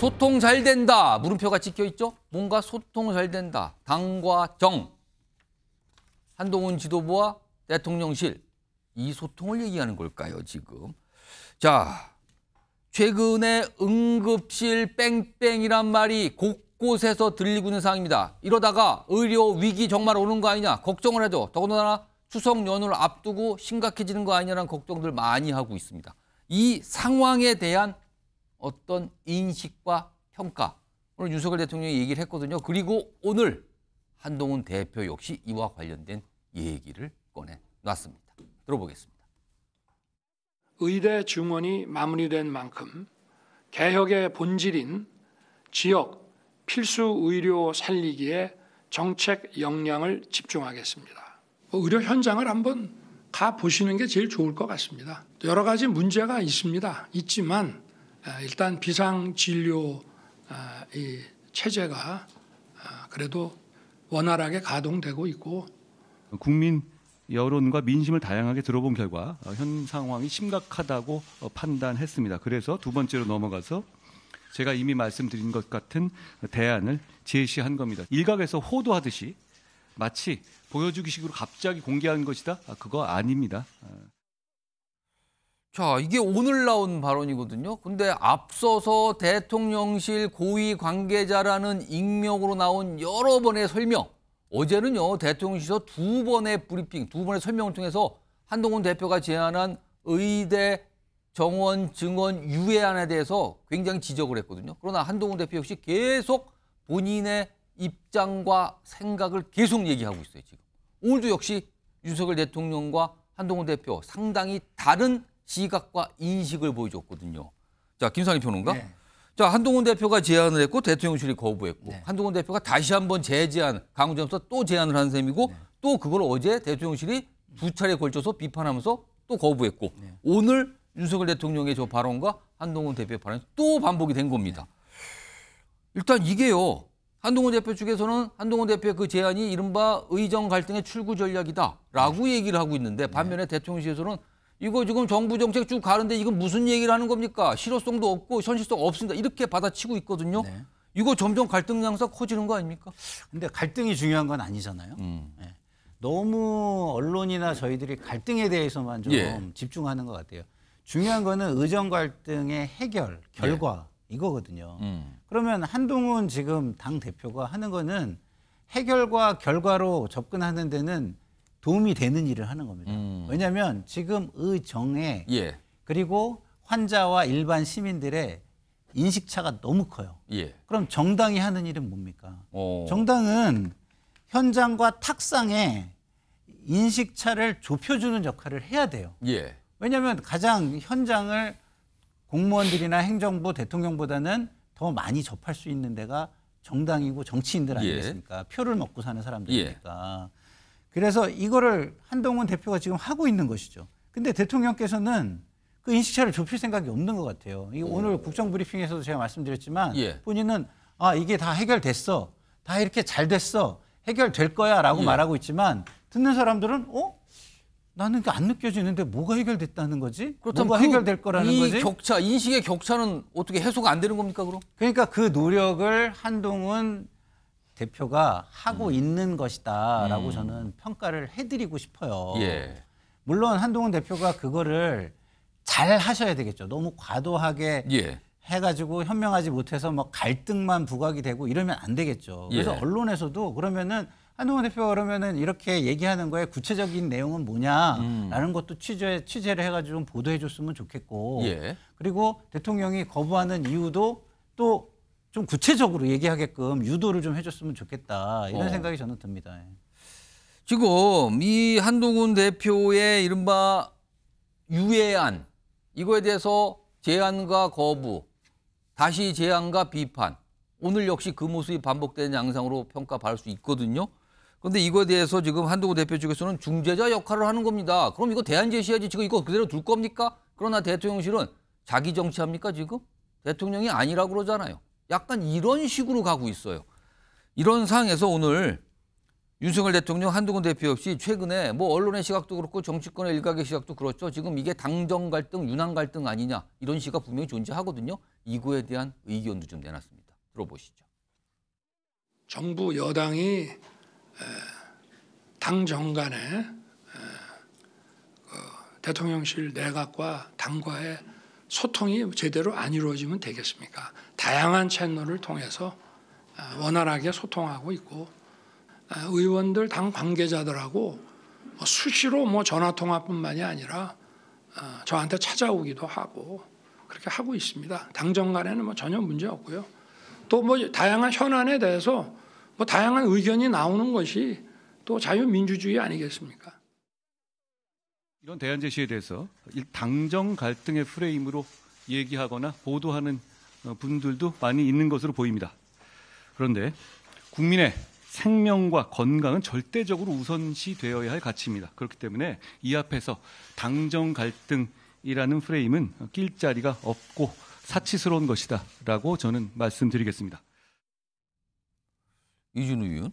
소통 잘 된다. 물음표가 찍혀 있죠? 뭔가 소통 잘 된다. 당과 정. 한동훈 지도부와 대통령실. 이 소통을 얘기하는 걸까요, 지금? 자, 최근에 응급실 뺑뺑이란 말이 곳곳에서 들리고 있는 상황입니다. 이러다가 의료 위기 정말 오는 거 아니냐 걱정을 해도 더군다나 추석 연휴를 앞두고 심각해지는 거아니냐는 걱정들 많이 하고 있습니다. 이 상황에 대한 어떤 인식과 평가 오늘 윤석열 대통령이 얘기를 했거든요. 그리고 오늘 한동훈 대표 역시 이와 관련된 얘기를 꺼내놨습니다. 들어보겠습니다. 의대 증원이 마무리된 만큼 개혁의 본질인 지역 필수 의료 살리기에 정책 역량을 집중하겠습니다. 뭐 의료 현장을 한번 가 보시는 게 제일 좋을 것 같습니다. 여러 가지 문제가 있습니다. 있지만 아, 일단 비상 진료 아, 이 체제가 아, 그래도 원활하게 가동되고 있고 국민 여론과 민심을 다양하게 들어본 결과 어, 현 상황이 심각하다고 어, 판단했습니다. 그래서 두 번째로 넘어가서 제가 이미 말씀드린 것 같은 대안을 제시한 겁니다. 일각에서 호도하듯이 마치 보여주기식으로 갑자기 공개한 것이다. 그거 아닙니다. 어, 자, 이게 오늘 나온 발언이거든요. 근데 앞서서 대통령실 고위 관계자라는 익명으로 나온 여러 번의 설명, 어제는요, 대통령실에서 두 번의 브리핑, 두 번의 설명을 통해서 한동훈 대표가 제안한 의대 정원 증원 유예안에 대해서 굉장히 지적을 했거든요. 그러나 한동훈 대표 역시 계속 본인의 입장과 생각을 계속 얘기하고 있어요, 지금. 오늘도 역시 윤석열 대통령과 한동훈 대표 상당히 다른 시각과 인식을 보여줬거든요. 자, 김상희 평론가. 네. 자, 한동훈 대표가 제안을 했고 대통령실이 거부했고 네. 한동훈 대표가 다시 한번 재제안, 강우점서 또 제안을 한 셈이고 네. 또 그걸 어제 대통령실이 두 차례 걸쳐서 비판하면서 또 거부했고 네. 오늘 윤석열 대통령의 저 발언과 한동훈 대표의 발언이 또 반복이 된 겁니다. 일단 이게요. 한동훈 대표 측에서는 한동훈 대표의 그 제안이 이른바 의정 갈등의 출구 전략이다라고 네. 얘기를 하고 있는데 네. 반면에 대통령실에서는 이거 지금 정부 정책 쭉 가는데 이건 무슨 얘기를 하는 겁니까? 실효성도 없고 현실성 없습니다. 이렇게 받아치고 있거든요. 네. 이거 점점 갈등 양상 커지는 거 아닙니까? 근데 갈등이 중요한 건 아니잖아요. 음. 네. 너무 언론이나 저희들이 갈등에 대해서만 좀 예. 집중하는 것 같아요. 중요한 거는 의정 갈등의 해결, 결과 예. 이거거든요. 음. 그러면 한동훈 지금 당 대표가 하는 거는 해결과 결과로 접근하는 데는 도움이 되는 일을 하는 겁니다. 음. 왜냐하면 지금 의정에 예. 그리고 환자와 일반 시민들의 인식 차가 너무 커요. 예. 그럼 정당이 하는 일은 뭡니까? 오. 어. 정당은 현장과 탁상에 인식 차를 좁혀주는 역할을 해야 돼요. 예. 왜냐하면 가장 현장을 공무원들이나 행정부, 대통령보다는 더 많이 접할 수 있는 데가 정당이고 정치인들 예. 아니겠습니까? 표를 먹고 사는 사람들이니까. 예. 그래서 이거를 한동훈 대표가 지금 하고 있는 것이죠. 근데 대통령께서는 그 인식차를 좁힐 생각이 없는 것 같아요. 이 음. 오늘 국정브리핑에서도 제가 말씀드렸지만 예. 본인은 아 이게 다 해결됐어, 다 이렇게 잘 됐어, 해결될 거야라고 예. 말하고 있지만 듣는 사람들은 어 나는 그 안 느껴지는데 뭐가 해결됐다는 거지? 그렇다면 뭐가 그 해결될 거라는 이 거지? 이 격차, 인식의 격차는 어떻게 해소가 안 되는 겁니까, 그럼? 그러니까 그 노력을 한동훈 대표가 하고 음. 있는 것이다라고 음. 저는 평가를 해드리고 싶어요. 예. 물론 한동훈 대표가 그거를 잘 하셔야 되겠죠. 너무 과도하게 예. 해가지고 현명하지 못해서 막 갈등만 부각이 되고 이러면 안 되겠죠. 그래서 예. 언론에서도 그러면은 한동훈 대표가 그러면은 이렇게 얘기하는 거에 구체적인 내용은 뭐냐라는 음. 것도 취재 취재를 해가지고 좀 보도해줬으면 좋겠고 예. 그리고 대통령이 거부하는 이유도 또좀 구체적으로 얘기하게끔 유도를 좀 해줬으면 좋겠다 이런 어. 생각이 저는 듭니다. 예. 지금 이 한동훈 대표의 이른바 유예안 이거에 대해서 제안과 거부 다시 제안과 비판 오늘 역시 그 모습이 반복되는 양상으로 평가받을 수 있거든요. 그런데 이거에 대해서 지금 한동훈 대표 측에서는 중재자 역할을 하는 겁니다. 그럼 이거 대안 제시해야지 지금 이거 그대로 둘 겁니까? 그러나 대통령실은 자기 정치합니까 지금? 대통령이 아니라고 그러잖아요. 약간 이런 식으로 가고 있어요. 이런 상황에서 오늘 윤석열 대통령 한두근 대표 역시 최근에 뭐 언론의 시각도 그렇고 정치권의 일각의 시각도 그렇죠. 지금 이게 당정 갈등, 유난 갈등 아니냐 이런 시가 분명히 존재하거든요. 이거에 대한 의견도 좀 내놨습니다. 들어보시죠. 정부 여당이 당정 간에 그 대통령실 내각과 당과의 소통이 제대로 안 이루어지면 되겠습니까? 다양한 채널을 통해서 아, 원활하게 소통하고 있고 아, 의원들 당 관계자들하고 뭐 수시로 뭐 전화 통화뿐만이 아니라 아, 저한테 찾아오기도 하고 그렇게 하고 있습니다. 당정 간에는 뭐 전혀 문제 없고요. 또 뭐 다양한 현안에 대해서 뭐 다양한 의견이 나오는 것이 또 자유민주주의 아니겠습니까? 이런 대안 제시에 대해서 당정 갈등의 프레임으로 얘기하거나 보도하는 어, 분들도 많이 있는 것으로 보입니다. 그런데 국민의 생명과 건강은 절대적으로 우선시 되어야 할 가치입니다. 그렇기 때문에 이 앞에서 당정 갈등이라는 프레임은 낄 자리가 없고 사치스러운 것이다 라고 저는 말씀드리겠습니다. 이준우 의원,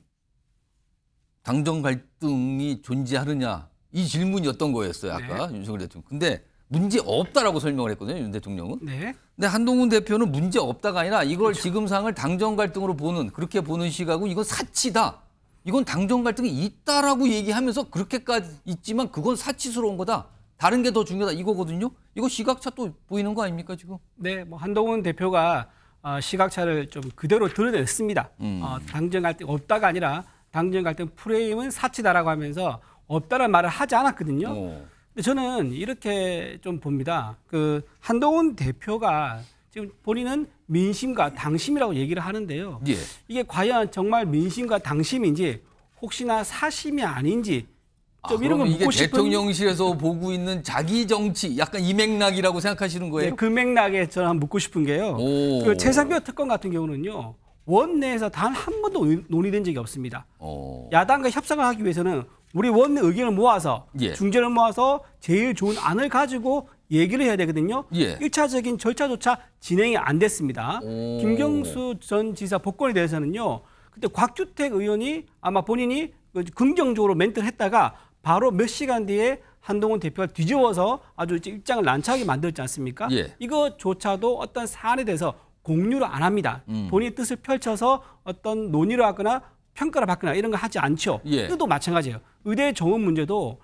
당정 갈등이 존재하느냐 이질문이 어떤 거였어요 아까 네. 윤석열 대통령. 근데 문제 없다라고 설명을 했거든요 윤 대통령은. 네. 근데 한동훈 대표는 문제 없다가 아니라 이걸 그렇죠. 지금 상을 당정 갈등으로 보는 그렇게 보는 시각하고 이건 사치다. 이건 당정 갈등이 있다라고 얘기하면서 그렇게까지 있지만 그건 사치스러운 거다. 다른 게 더 중요하다 이거거든요. 이거 시각차 또 보이는 거 아닙니까 지금? 네, 뭐 한동훈 대표가 어, 시각차를 좀 그대로 드러냈습니다. 음. 어, 당정 갈등 없다가 아니라 당정 갈등 프레임은 사치다라고 하면서 없다는 말을 하지 않았거든요. 어. 근데 저는 이렇게 좀 봅니다. 그 한동훈 대표가 지금 본인은 민심과 당심이라고 얘기를 하는데요. 예. 이게 과연 정말 민심과 당심인지 혹시나 사심이 아닌지 좀 아, 이런 걸 묻고 싶은 대통령실에서 보고 있는 자기 정치 약간 이 맥락이라고 생각하시는 거예요? 네, 그 맥락에 저는 한번 묻고 싶은 게요. 그최상표 특권 같은 경우는요. 원내에서 단 한 번도 논의된 적이 없습니다. 오. 어. 야당과 협상을 하기 위해서는 우리 원 의견을 모아서 예. 중재를 모아서 제일 좋은 안을 가지고 얘기를 해야 되거든요. 예. 일차적인 절차조차 진행이 안 됐습니다. 오. 김경수 전 지사 복권에 대해서는요. 그때 곽규택 의원이 아마 본인이 긍정적으로 멘트를 했다가 바로 몇 시간 뒤에 한동훈 대표가 뒤집어서 아주 입장을 난처하게 만들지 않습니까? 예. 이거조차도 어떤 사안에 대해서 공유를 안 합니다. 음. 본인의 뜻을 펼쳐서 어떤 논의를 하거나 평가를 받거나 이런 거 하지 않죠. 예. 이것도 마찬가지예요. 의대 정원 문제도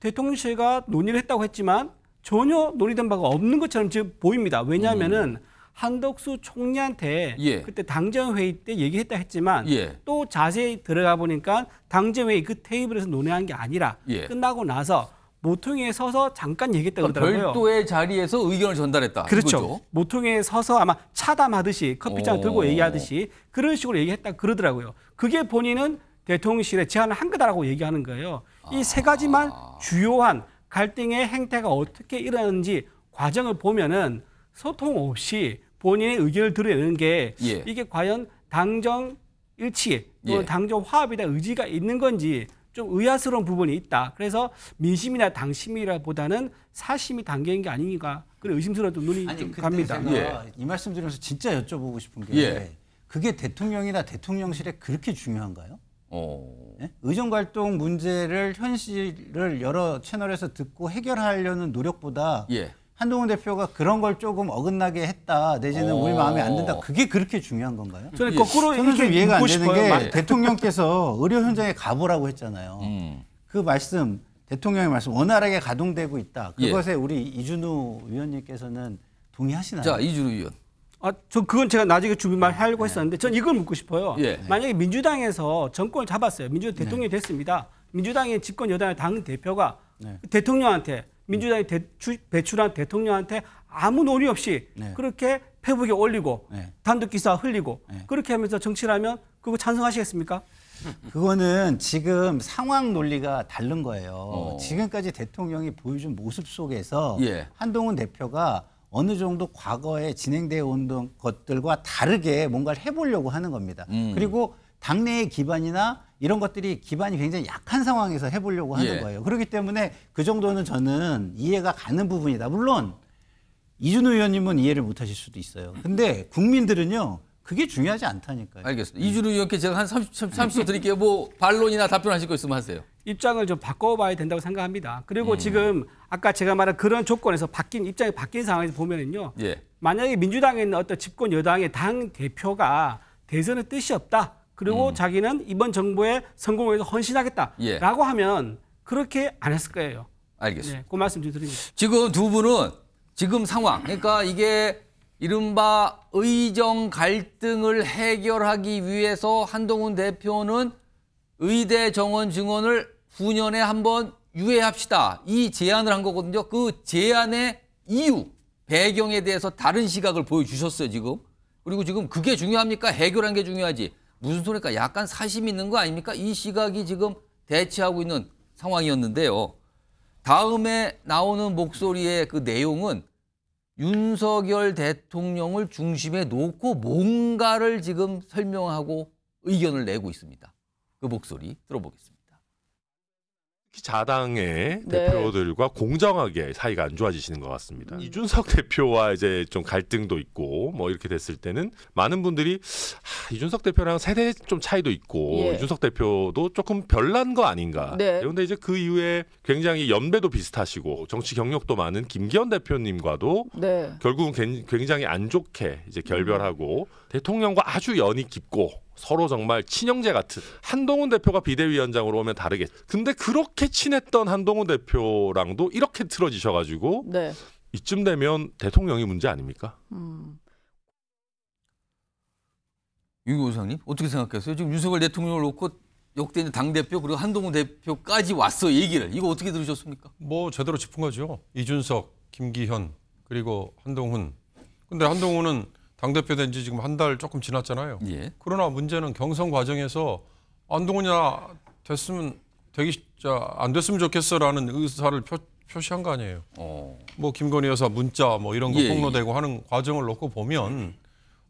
대통령실과 논의를 했다고 했지만 전혀 논의된 바가 없는 것처럼 지금 보입니다. 왜냐하면은 음. 한덕수 총리한테 예. 그때 당정 회의 때 얘기했다 했지만 예. 또 자세히 들어가 보니까 당정 회의 그 테이블에서 논의한 게 아니라 예. 끝나고 나서 모퉁이에 서서 잠깐 얘기했다 그러니까 그러더라고요. 별도의 자리에서 의견을 전달했다. 그렇죠. 이거죠? 모퉁이에 서서 아마 차담하듯이 커피잔 들고 얘기하듯이 그런 식으로 얘기했다 그러더라고요. 그게 본인은 대통령실에 제안을 한 거다라고 얘기하는 거예요. 이세 아. 가지만 주요한 갈등의 행태가 어떻게 일어나는지 과정을 보면은 소통 없이 본인의 의견을 드러내는 게 예. 이게 과연 당정 일치 또 예. 당정 화합이다 의지가 있는 건지 좀 의아스러운 부분이 있다. 그래서 민심이나 당심이라보다는 사심이 단계인 게 아닌가 그런 의심스러운 좀 눈이 아니, 좀 갑니다. 예. 이 말씀 드리면서 진짜 여쭤보고 싶은 게 예. 그게 대통령이나 대통령실에 그렇게 중요한가요? 어... 네? 예? 의정 활동 문제를 현실을 여러 채널에서 듣고 해결하려는 노력보다 예. 한동훈 대표가 그런 걸 조금 어긋나게 했다 내지는 우리 마음에 안 든다 어. 그게 그렇게 중요한 건가요? 저는 거꾸로 저는 좀 이해가 안 되는 싶어요. 게 대통령께서 의료 현장에 가보라고 했잖아요. 음. 그 말씀 대통령의 말씀 원활하게 가동되고 있다. 예. 그것에 예. 우리 이준우 위원님께서는 동의하시나요? 자 이준우 위원. 아, 저 그건 제가 나중에 준비 말하려고 네. 했었는데 전 이걸 묻고 싶어요. 예. 만약에 민주당에서 정권을 잡았어요. 민주당 네. 대통령이 네. 됐습니다. 민주당의 집권 여당의 당 대표가 네. 대통령한테 민주당이 대추, 배출한 대통령한테 아무 논의 없이 네. 그렇게 페북에 올리고 네. 단독 기사 흘리고 네. 그렇게 하면서 정치를 하면 그거 찬성하시겠습니까? 그거는 지금 상황 논리가 다른 거예요. 어. 지금까지 대통령이 보여준 모습 속에서 예. 한동훈 대표가 어느 정도 과거에 진행되어 온 것들과 다르게 뭔가를 해보려고 하는 겁니다. 음. 그리고 당내의 기반이나 이런 것들이 기반이 굉장히 약한 상황에서 해보려고 하는 예. 거예요. 그렇기 때문에 그 정도는 저는 이해가 가는 부분이다. 물론 이준우 의원님은 이해를 못하실 수도 있어요. 근데 국민들은요. 그게 중요하지 않다니까요. 알겠습니다. 이준우 음. 의원께 제가 한 30, 30초 드릴게요. 뭐 반론이나 답변하실 거 있으면 하세요. 입장을 좀 바꿔봐야 된다고 생각합니다. 그리고 음. 지금 아까 제가 말한 그런 조건에서 바뀐 입장이 바뀐 상황에서 보면은요. 예. 만약에 민주당에 있는 어떤 집권 여당의 당 대표가 대선의 뜻이 없다. 그리고 음. 자기는 이번 정부의 성공해서 예. 헌신하겠다라고 예. 하면 그렇게 안 했을 거예요. 알겠습니다. 네, 그 말씀 좀 드립니다. 지금 두 분은 지금 상황, 그러니까 이게 이른바 의정 갈등을 해결하기 위해서 한동훈 대표는 의대 정원 증원을 9년에 한번 유예합시다. 이 제안을 한 거거든요. 그 제안의 이유, 배경에 대해서 다른 시각을 보여주셨어요, 지금. 그리고 지금 그게 중요합니까? 해결한 게 중요하지. 무슨 소리일까? 약간 사심 있는 거 아닙니까? 이 시각이 지금 대치하고 있는 상황이었는데요. 다음에 나오는 목소리의 그 내용은 윤석열 대통령을 중심에 놓고 뭔가를 지금 설명하고 의견을 내고 있습니다. 그 목소리 들어보겠습니다. 자당의 네. 대표들과 공정하게 사이가 안 좋아지시는 것 같습니다. 음. 이준석 대표와 이제 좀 갈등도 있고 뭐 이렇게 됐을 때는 많은 분들이 아, 이준석 대표랑 세대 좀 차이도 있고 예. 이준석 대표도 조금 별난 거 아닌가. 네. 그런데 이제 그 이후에 굉장히 연배도 비슷하시고 정치 경력도 많은 김기현 대표님과도 네. 결국은 굉장히 안 좋게 이제 결별하고 음. 대통령과 아주 연이 깊고 서로 정말 친형제 같은 한동훈 대표가 비대위원장으로 오면 다르겠죠. 근데 그렇게 친했던 한동훈 대표랑도 이렇게 틀어지셔가지고 네. 이쯤 되면 대통령이 문제 아닙니까? 음. 유고 의장님 어떻게 생각하세요 지금 윤석열 대통령을 놓고 역대 당 대표 그리고 한동훈 대표까지 왔어 얘기를 이거 어떻게 들으셨습니까? 뭐 제대로 짚은 거죠. 이준석, 김기현 그리고 한동훈. 근데 한동훈은 당대표 된 지 지금 한 달 조금 지났잖아요. 예. 그러나 문제는 경선 과정에서 안동훈이나 됐으면 되기 자안 됐으면 좋겠어라는 의사를 표, 시한거 아니에요. 어. 뭐 김건희 여사 문자 뭐 이런 거 예, 예. 폭로되고 예. 하는 과정을 놓고 보면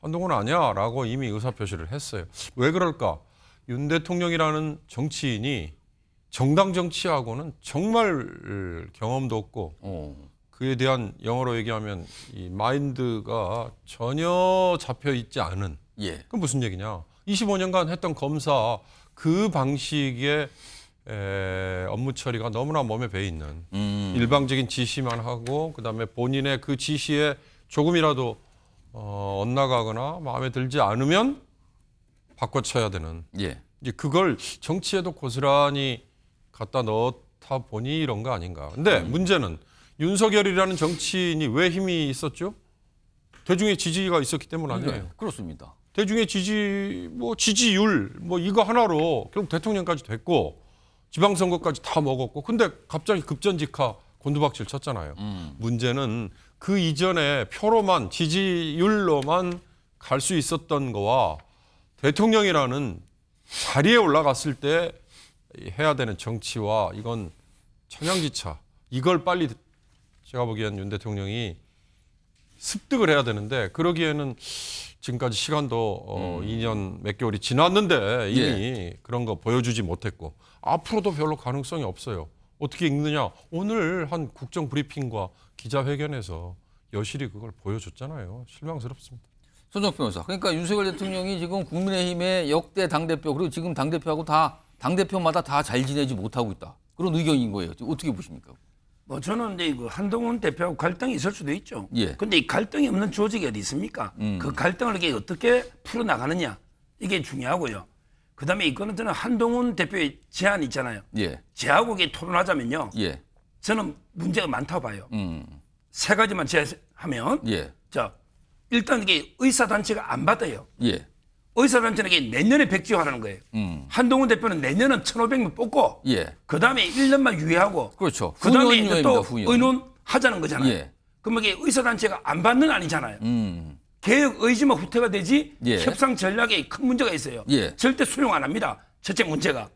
한동훈 아니야라고 이미 의사 표시를 했어요. 왜 그럴까? 윤 대통령이라는 정치인이 정당 정치하고는 정말 경험도 없고 어. 그에 대한 영어로 얘기하면 이 마인드가 전혀 잡혀 있지 않은. 예. 그 무슨 얘기냐? 25년간 했던 검사 그 방식의 에, 업무 처리가 너무나 몸에 배 있는 음. 일방적인 지시만 하고 그다음에 본인의 그 지시에 조금이라도 어, 엇나가거나 마음에 들지 않으면 바꿔쳐야 되는. 예. 이제 그걸 정치에도 고스란히 갖다 넣다 보니 이런 거 아닌가. 근데 음. 문제는 윤석열이라는 정치인이 왜 힘이 있었죠? 대중의 지지가 있었기 때문 아니에요. 네, 그렇습니다. 대중의 지지 뭐 지지율 뭐 이거 하나로 결국 대통령까지 됐고 지방선거까지 다 먹었고 근데 갑자기 급전직하 곤두박질 쳤잖아요. 음. 문제는 그 이전에 표로만 지지율로만 갈 수 있었던 거와 대통령이라는 자리에 올라갔을 때 해야 되는 정치와 이건 천양지차 이걸 빨리 제가 보기엔 윤 대통령이 습득을 해야 되는데 그러기에는 지금까지 시간도 어, 음. 2년 몇 개월이 지났는데 이미 예. 그런 거 보여주지 못했고 앞으로도 별로 가능성이 없어요. 어떻게 읽느냐? 오늘 한 국정 브리핑과 기자회견에서 여실히 그걸 보여줬잖아요. 실망스럽습니다. 손정 변호사. 그러니까 윤석열 대통령이 지금 국민의힘의 역대 당대표 그리고 지금 당대표하고 다 당대표마다 다 잘 지내지 못하고 있다. 그런 의견인 거예요. 어떻게 보십니까? 어, 저는 이제 그 한동훈 대표하고 갈등이 있을 수도 있죠. 예. 근데 이 갈등이 없는 조직이 어디 있습니까? 음. 그 갈등을 이게 어떻게 풀어나가느냐. 이게 중요하고요. 그 다음에 이거는 저는 한동훈 대표의 제안이 있잖아요. 예. 제하고 이 토론하자면요. 예. 저는 문제가 많다고 봐요. 음. 세 가지만 제하면. 예. 자, 일단 이게 의사단체가 안 받아요. 예. 의사단체님에게 내년에 백지화라는 거예요. 음. 한동훈 대표는 내년은 1,500명 뽑고 예. 그다음에 1년만 유예하고 그렇죠. 그다음에 이제 또 의논하자는 거잖아요. 예. 그러면 이게 의사단체가 안 받는 아니잖아요. 음. 개혁 의지만 후퇴가 되지 예. 협상 전략에 큰 문제가 있어요. 예. 절대 수용 안 합니다. 첫째 문제가.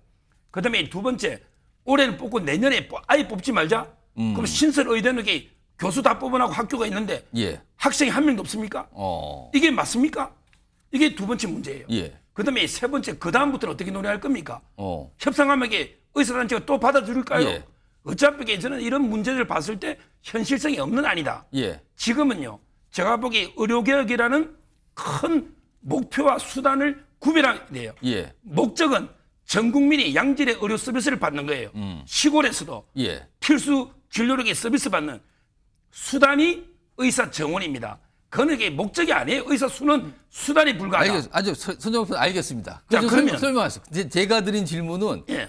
그다음에 두 번째 올해는 뽑고 내년에 아예 뽑지 말자. 음. 그럼 신설 의대는 게 교수 다 뽑아나고 학교가 있는데 예. 학생이 한 명도 없습니까? 어. 이게 맞습니까? 이게 두 번째 문제예요. 예. 그다음에 세 번째 그 다음부터는 어떻게 논의할 겁니까? 어. 협상함에게 의사단체가 또 받아들일까요? 예. 어차피 저는 이런 문제를 봤을 때 현실성이 없는 아니다. 예. 지금은요. 제가 보기 의료개혁이라는 큰 목표와 수단을 구별하게 돼요. 예. 목적은 전 국민이 양질의 의료 서비스를 받는 거예요. 음. 시골에서도 예. 필수 진료력의 서비스 받는 수단이 의사 정원입니다. 그건 게 목적이 아니에요. 의사 수는 수단이 불가하다. 알겠, 아주 선정표 알겠습니다. 자, 그러면 설명하세요. 제, 가 드린 질문은 예.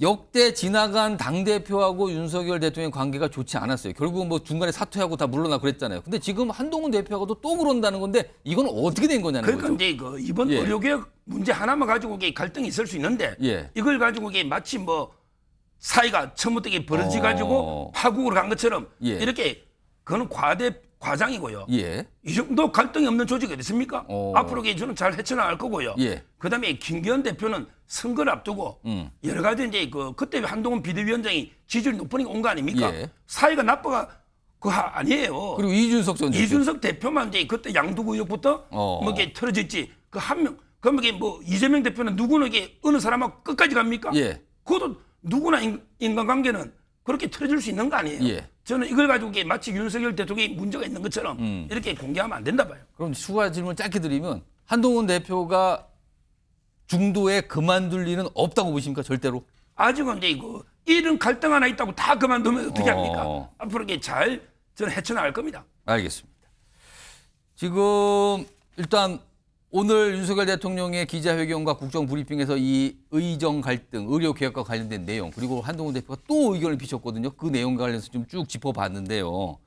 역대 지나간 당 대표하고 윤석열 대통령 관계가 좋지 않았어요. 결국은 뭐 중간에 사퇴하고 다 물러나 그랬잖아요. 근데 지금 한동훈 대표하고도 또 그런다는 건데 이건 어떻게 된 거냐는 그러니까 거죠. 그러니까 이제 그 이번 예. 의료개혁 문제 하나만 가지고 갈등이 있을 수 있는데 예. 이걸 가지고 이게 마치 뭐 사이가 처음부터 벌어지 가지고 어... 파국으로 간 것처럼 예. 이렇게 그거는 과대 과장이고요. 예. 이 정도 갈등이 없는 조직이 어디 있습니까? 오. 어. 앞으로 개인주는 잘 헤쳐나갈 거고요. 예. 그다음에 김기현 대표는 선거를 앞두고 음. 여러 가지 이제 그 그때 한동훈 비대위원장이 지지율 높으니까 온거 아닙니까? 예. 사이가 나빠가 그 아니에요. 그리고 이준석 전 이준석 대표만 이제 그때 양두구 의혹부터 어. 뭐 이게 틀어졌지. 그 한 명, 그럼 이뭐 이재명 대표는 누구에게 어느 사람하고 끝까지 갑니까? 예. 그것도 누구나 인, 간관계는 그렇게 틀어질 수 있는 거 아니에요. 예. 저는 이걸 가지고 마치 윤석열 대통령이 문제가 있는 것처럼 음. 이렇게 공개하면 안 된다 봐요. 그럼 추가 질문 짧게 드리면 한동훈 대표가 중도에 그만둘 리는 없다고 보십니까? 절대로? 아직은 이제 이거 이런 갈등 하나 있다고 다 그만두면 어떻게 합니까? 어. 앞으로 이게 잘 저는 헤쳐나갈 겁니다. 알겠습니다. 지금 일단 오늘 윤석열 대통령의 기자회견과 국정브리핑에서 이 의정 갈등, 의료 개혁과 관련된 내용 그리고 한동훈 대표가 또 의견을 비쳤거든요. 그 내용과 관련해서 좀 쭉 짚어봤는데요.